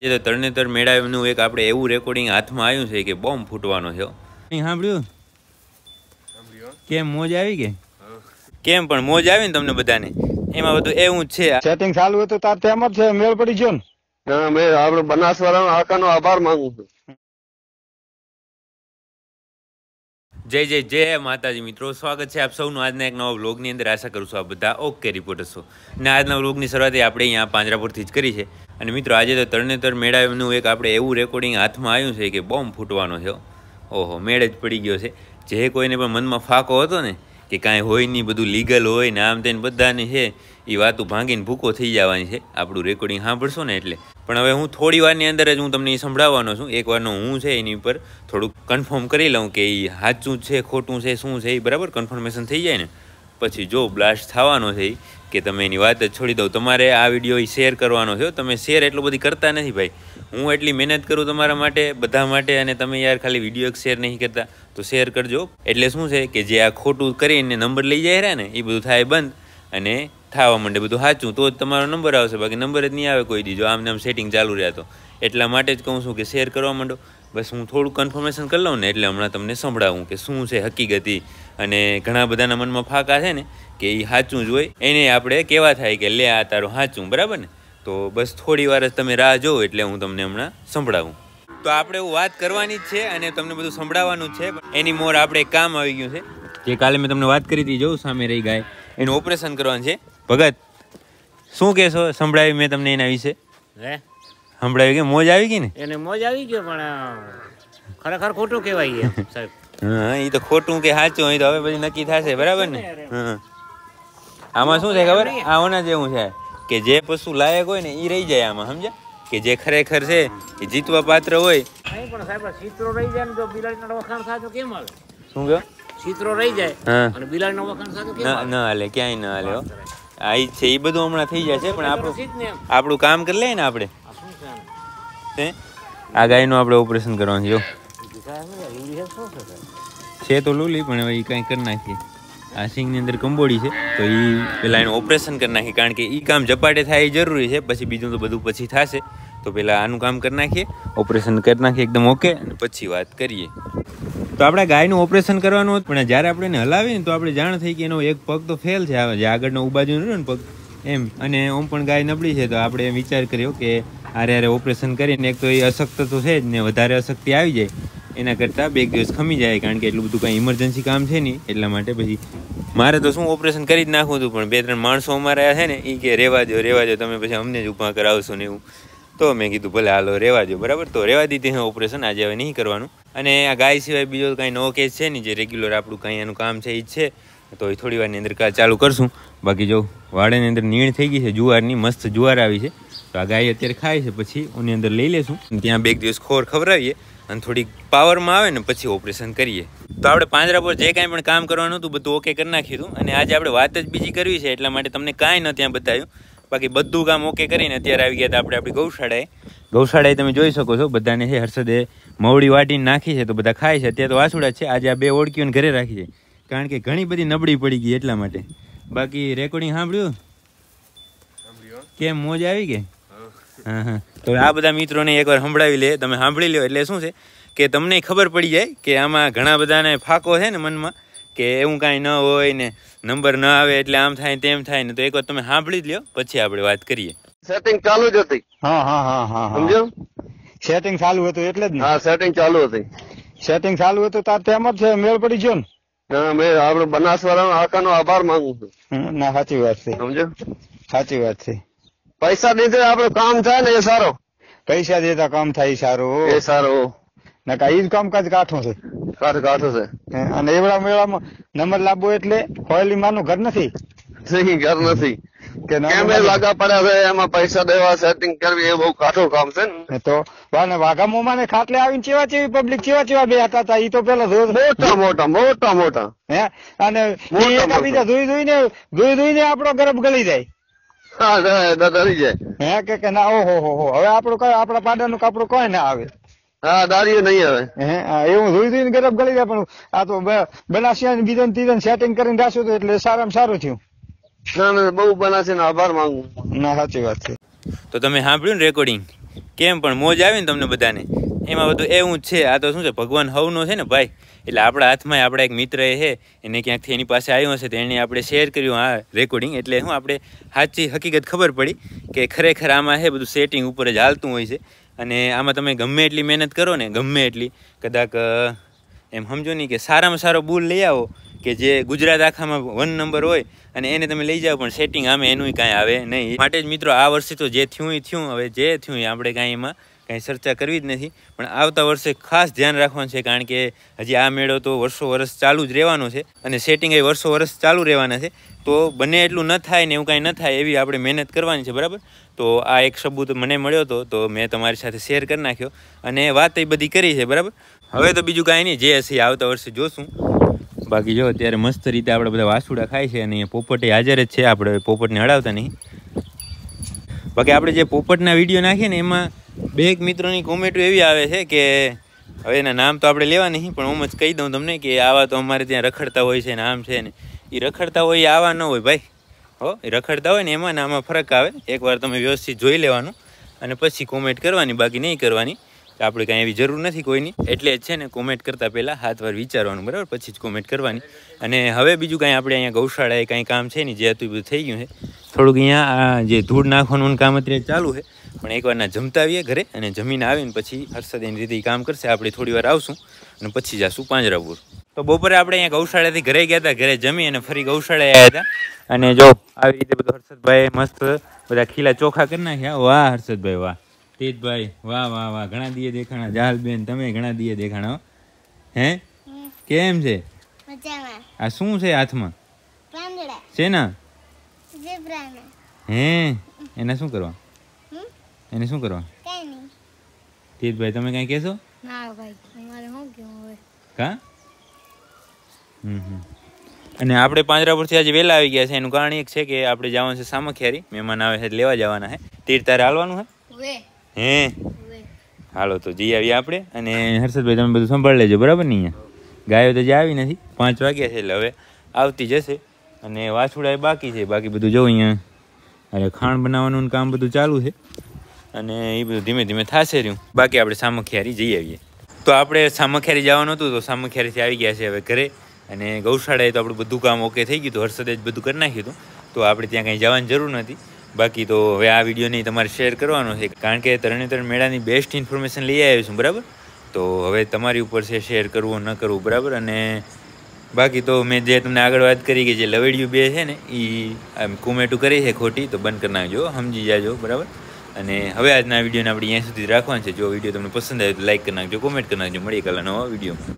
જે તરણેતર મેળાનું એક આપણે એવું રેકોર્ડિંગ હાથમાં આવ્યું છે કે બોમ્બ ફૂટવાનો છે સાંભળ્યું કેમ મોજ આવી કે કેમ પણ મોજ આવી ને તમને બધાને એમાં બધું એવું છે સેટિંગ ચાલુ હતું તાર તેમ જ છે મેળ પડી ગયો ને હા આપણે બનાસવાળાનો આકાનો આભાર માંગુ છું જય જય જય માતાજી મિત્રો સ્વાગત છે આપ સૌનું આજના એક નવા વ્લોગની અંદર આશા કરું છું આપ બધા ઓકે રિપોર્ટર છો ને આજના વ્લોગની શરૂઆત આપણે અહીંયા પાંજરાપુરથી જ કરી છે અને મિત્રો આજે તો તરણેતર મેળાનું એક આપણે એવું રેકોર્ડિંગ હાથમાં આવ્યું છે કે બોમ્બ ફૂટવાનો છે ઓહો મેળ જ પડી ગયો છે જે કોઈને પણ મનમાં ફાંકો હતો ને કે કાંઈ હોય નહીં બધું લીગલ હોય ને આમ તેને બધાની છે એ વાતું ભાંગીને ભૂકો થઈ જવાની છે આપણું રેકોર્ડિંગ સાંભળશો ને એટલે પણ હવે હું થોડી વારની અંદર જ હું તમને એ સંભળાવવાનો છું એક વારનો હું છે એની ઉપર થોડુંક કન્ફર્મ કરી લઉં કે એ સાચું છે ખોટું છે શું છે એ બરાબર કન્ફર્મેશન થઈ જાય ને પછી જો બ્લાસ્ટ થવાનો છે કે તમે એની વાત જ છોડી દઉં તમારે આ વિડીયો શેર કરવાનો છે તમે શેર એટલું બધી કરતા નથી ભાઈ હું એટલી મહેનત કરું તમારા માટે બધા માટે અને તમે યાર ખાલી વિડીયો શેર નહીં કરતા તો શેર કરજો એટલે શું છે કે જે આ ખોટું કરીને નંબર લઈ જાય રહ્યા ને એ બધું થાય બંધ અને થવા માંડે બધું સાચું તો જ તમારો નંબર આવશે બાકી નંબર જ નહીં આવે કોઈ દીજો આમને આમ સેટિંગ ચાલુ રહ્યા તો એટલા માટે જ કહું છું કે શેર કરવા માંડો બસ હું થોડું કન્ફર્મેશન કરી લઉં ને એટલે હમણાં તમને સંભળાવું કે શું છે હકીકતી અને ઘણા બધાના મનમાં ફાંકા છે ને કે એ સાચું જ હોય એને આપણે કેવા થાય કે લે આ તારું સાચું બરાબર ને તો બસ થોડી વાર જ તમે રાહ જોવો એટલે હું તમને હમણાં સંભળાવું તો આપણે એવું વાત કરવાની જ છે અને તમને બધું સંભળાવવાનું છે એની મોર આપણે કામ આવી ગયું છે જે કાલે મેં તમને વાત કરી હતી જોઉં સામે રહી ગાય એનું ઓપરેશન કરવાનું છે ભગત શું કહેશો સંભળાવી મેં તમને એના વિશે હે સંભળાવી ગઈ મોજ આવી ગઈ ને એને મોજ આવી ગયો પણ ખરેખર ખોટું કહેવાય સાહેબ હા એ તો ખોટું કે સાચું એ તો હવે પછી નક્કી થશે બરાબર ને આમાં શું છે ખબર આઓના જેવું છે કે જે પશુ લાયક હોય ને એ રહી જાય આમાં સમજ્યા કે જે ખરેખર છે એ જીતવા પાત્ર હોય નહીં પણ સાહેબ ચિત્રો રહી જાય ને તો બિલાડીનો વખાણ સાચો કેમ હાલે શું કહો ચિત્રો રહી જાય અને બિલાડીનો વખાણ સાચો કેમ ના ના હાલે ક્યાંય ના હાલે આ છે એ બધું હમણાં થઈ જાય છે પણ આપણું આપણું કામ કરી લઈએ ને આપણે આ ગાયનું આપણે ઓપરેશન કરવાનું છે છે તો લૂલી પણ હવે એ કંઈ કરી નાખીએ આ સિંગની અંદર કંબોડી છે તો એ પહેલાં એનું ઓપરેશન કરી નાખીએ કારણ કે એ કામ ઝપાટે થાય એ જરૂરી છે પછી બીજું તો બધું પછી થશે તો પહેલાં આનું કામ કરી નાખીએ ઓપરેશન કરી નાખીએ એકદમ ઓકે અને પછી વાત કરીએ તો આપણે ગાયનું ઓપરેશન કરવાનું હતું પણ જ્યારે આપણે એને હલાવીએ ને તો આપણે જાણ થઈ કે એનો એક પગ તો ફેલ છે આવે જે આગળનો ઉબાજુ રહ્યો ને પગ એમ અને ઓમ પણ ગાય નબળી છે તો આપણે એમ વિચાર કર્યો કે હારે હારે ઓપરેશન કરીને એક તો એ અશક્ત તો છે જ ને વધારે અશક્તિ આવી જાય એના કરતાં બે દિવસ ખમી જાય કારણ કે એટલું બધું કાંઈ ઇમરજન્સી કામ છે નહીં એટલા માટે પછી મારે તો શું ઓપરેશન કરી જ નાખવું હતું પણ બે ત્રણ માણસો અમારા છે ને એ કે રહેવા દો રહેવા દો તમે પછી અમને જ ઊભા કરાવશો ને એવું તો મેં કીધું ભલે હાલો રહેવા દો બરાબર તો રહેવા દીધી હે ઓપરેશન આજે હવે નહીં કરવાનું અને આ ગાય સિવાય બીજો કાંઈ નવો કેસ છે ને જે રેગ્યુલર આપણું કાંઈ એનું કામ છે એ જ છે તો એ થોડી વારની અંદર કાર ચાલુ કરશું બાકી જો વાડેની અંદર નીણ થઈ ગઈ છે જુવારની મસ્ત જુવાર આવી છે તો આ ગાય અત્યારે ખાય છે પછી એની અંદર લઈ લેશું ત્યાં બે દિવસ ખોર ખવડાવીએ અને થોડીક પાવરમાં આવે ને પછી ઓપરેશન કરીએ તો આપણે પાંજરા પર જે કાંઈ પણ કામ કરવાનું હતું બધું ઓકે કરી નાખ્યું હતું અને આજે આપણે વાત જ બીજી કરવી છે એટલા માટે તમને કાંઈ ન ત્યાં બતાવ્યું બાકી બધું કામ ઓકે કરીને અત્યારે આવી ગયા હતા આપણે આપણી ગૌશાળાએ ગૌશાળાએ તમે જોઈ શકો છો બધાને છે હર્ષદે મવડી વાટીને નાખી છે તો બધા ખાય છે અત્યારે તો વાસુડા છે આજે આ બે ઓળકીઓને ઘરે રાખી છે કારણ કે ઘણી બધી નબળી પડી ગઈ એટલા માટે બાકી રેકોર્ડિંગ સાંભળ્યું કેમ મોજ આવી કે હા હા તો આ બધા મિત્રોને એકવાર સંભળાવી લે તમે સાંભળી લો એટલે શું છે કે તમને ખબર પડી જાય કે આમાં ઘણા બધાને ફાકો છે ને મનમાં કે એવું કાંઈ ન હોય ને નંબર ન આવે એટલે આમ થાય તેમ થાય ને તો એકવાર તમે સાંભળી જ લ્યો પછી આપણે વાત કરીએ સેટિંગ ચાલુ જ હતી હા હા હા હા સમજો સેટિંગ ચાલુ હતું એટલે જ હા સેટિંગ ચાલુ હતી સેટિંગ ચાલુ હતું તાર તેમ જ છે મેળ પડી ગયો ને આપડે બનાસવાળા આકાનો આભાર માંગુ છું ના સાચી વાત છે સમજો સાચી વાત છે પૈસા દીધે આપડે કામ થાય ને એ સારો પૈસા દેતા કામ થાય સારું એ સારું નકા ઈ કાજ કાઠો છે કાઠ કાઠું છે અને એવડા મેળામાં નંબર લાવવો એટલે કોયલી માનું ઘર નથી ઘર નથી કેમે એમાં પૈસા દેવા સેટિંગ કરવી એ બહુ કાઠું કામ છે ને તો અને ને ખાટલે આવીને પબ્લિક ચેવા ચેવા બે તા તો પેલા મોટા મોટા મોટા મોટા ધોઈ ધોઈને આપણો ગરબ ગળી જાય હે કે કે ના ઓહો હો હો હવે આપણું કઈ આપડા પાડા નું કાપડું કોઈ ના આવે હા દાડીએ નહીં આવે હે એવું જોઈ જોઈને ગરબ ગળી જાય પણ આ તો બનાસિયા બીજા ત્રીજા સેટિંગ કરીને રાખ્યું હતું એટલે સારામાં સારું થયું ના ના બહુ બના છે ને આભાર માંગુ ના સાચી વાત છે તો તમે સાંભળ્યું ને રેકોર્ડિંગ કેમ પણ મોજ આવી ને તમને બધાને એમાં બધું એવું જ છે આ તો શું છે ભગવાન હવનો છે ને ભાઈ એટલે આપણા હાથમાં આપણા એક મિત્ર એ છે એને ક્યાંકથી એની પાસે આવ્યો હશે તો આપણે શેર કર્યું આ રેકોર્ડિંગ એટલે શું આપણે સાચી હકીકત ખબર પડી કે ખરેખર આમાં છે બધું સેટિંગ ઉપર જ હાલતું હોય છે અને આમાં તમે ગમે એટલી મહેનત કરો ને ગમે એટલી કદાચ એમ સમજો નહીં કે સારામાં સારો બૂલ લઈ આવો કે જે ગુજરાત આખામાં વન નંબર હોય અને એને તમે લઈ જાઓ પણ સેટિંગ આમે એનું કાંઈ આવે નહીં માટે જ મિત્રો આ વર્ષે તો જે થયું એ થયું હવે જે થયું આપણે કાંઈ એમાં કાંઈ ચર્ચા કરવી જ નથી પણ આવતા વર્ષે ખાસ ધ્યાન રાખવાનું છે કારણ કે હજી આ મેળો તો વર્ષો વર્ષ ચાલુ જ રહેવાનો છે અને સેટિંગ એ વર્ષો વર્ષ ચાલુ રહેવાના છે તો બને એટલું ન થાય ને એવું કાંઈ ન થાય એવી આપણે મહેનત કરવાની છે બરાબર તો આ એક સબૂત મને મળ્યો હતો તો મેં તમારી સાથે શેર કરી નાખ્યો અને વાત એ બધી કરી છે બરાબર હવે તો બીજું કાંઈ નહીં જે હશે આવતા વર્ષે જોશું બાકી જો અત્યારે મસ્ત રીતે આપણે બધા વાસુડા ખાય છે અને પોપટે હાજર જ છે આપણે પોપટને હડાવતા નહીં બાકી આપણે જે પોપટના વિડીયો નાખીએ ને એમાં બે એક મિત્રોની કોમેન્ટો એવી આવે છે કે હવે એના નામ તો આપણે લેવા નહીં પણ હું જ કહી દઉં તમને કે આવા તો અમારે ત્યાં રખડતા હોય છે નામ છે ને એ રખડતા હોય એ આવા ન હોય ભાઈ હો એ રખડતા હોય ને એમાં ને આમાં ફરક આવે એકવાર તમે વ્યવસ્થિત જોઈ લેવાનું અને પછી કોમેન્ટ કરવાની બાકી નહીં કરવાની તો આપણે કાંઈ એવી જરૂર નથી કોઈની એટલે છે ને કોમેન્ટ કરતાં પહેલાં હાથવાર વિચારવાનું બરાબર પછી જ કોમેન્ટ કરવાની અને હવે બીજું કાંઈ આપણે અહીંયા ગૌશાળાએ કાંઈ કામ છે ને જે હતું બધું થઈ ગયું છે થોડુંક અહીંયા આ જે ધૂળ નાખવાનું કામ અત્યારે ચાલુ છે પણ એકવાર ના જમતા આવીએ ઘરે અને જમીન આવીને પછી હર્ષદ એની રીતે કામ કરશે આપણે થોડી વાર આવશું અને પછી જાશું પાંજરાપુર તો બપોરે આપણે અહીંયા ગૌશાળાથી ઘરે ગયા હતા ઘરે જમી અને ફરી ગૌશાળાએ આવ્યા હતા અને જો આવી રીતે બધું હર્ષદભાઈ મસ્ત બધા ખીલા ચોખા કરી નાખ્યા વાહ હર્ષદભાઈ વાહ તેજભાઈ વાહ વાહ વાહ ઘણા દીએ દેખાણા જાલબેન તમે ઘણા દીએ દેખાણા હે કેમ છે આ શું છે હાથમાં શેના હે એને શું કરવા એને શું કરવા તેજભાઈ તમે કઈ કહેશો ના ભાઈ તમારે શું કેવું હવે કા અને આપણે પાંજરાપુરથી આજે વહેલા આવી ગયા છે એનું કારણ એક છે કે આપણે જવાનું છે સામખિયારી મહેમાન આવે છે લેવા જવાના છે તીર્થ તારે હાલવાનું છે હે હાલો તો જઈ આવીએ આપણે અને હર્ષદભાઈ તમે બધું સંભાળ લેજો બરાબર ને અહીંયા ગાયો તો જે આવી નથી પાંચ વાગ્યા છે એટલે હવે આવતી જશે અને વાછુડા એ બાકી છે બાકી બધું જો અહીંયા અરે ખાણ બનાવવાનું કામ બધું ચાલુ છે અને એ બધું ધીમે ધીમે થશે રહ્યું બાકી આપણે સામખિયારી જઈ આવીએ તો આપણે સામખિયારી જવાનું હતું તો સામખિયારીથી આવી ગયા છે હવે ઘરે અને ગૌશાળાએ તો આપણું બધું કામ ઓકે થઈ ગયું હતું હર્ષદે જ બધું કરી નાખ્યું હતું તો આપણે ત્યાં કંઈ જવાની જરૂર નથી બાકી તો હવે આ વિડીયો નહીં તમારે શેર કરવાનો છે કારણ કે તરણેતર મેળાની બેસ્ટ ઇન્ફોર્મેશન લઈ આવ્યો છું બરાબર તો હવે તમારી ઉપર છે શેર કરવું ન કરવું બરાબર અને બાકી તો મેં જે તમને આગળ વાત કરી કે જે લવેડિયું બે છે ને એ આમ કુમેટું કરી છે ખોટી તો બંધ કરી નાખજો સમજી જાજો બરાબર અને હવે આજના વિડીયોને આપણે અહીંયા સુધી રાખવાનું છે જો વિડીયો તમને પસંદ આવ્યો તો લાઇક કરી નાખજો કોમેન્ટ કરી નાખજો મળીએ કાલે નવા વિડીયોમાં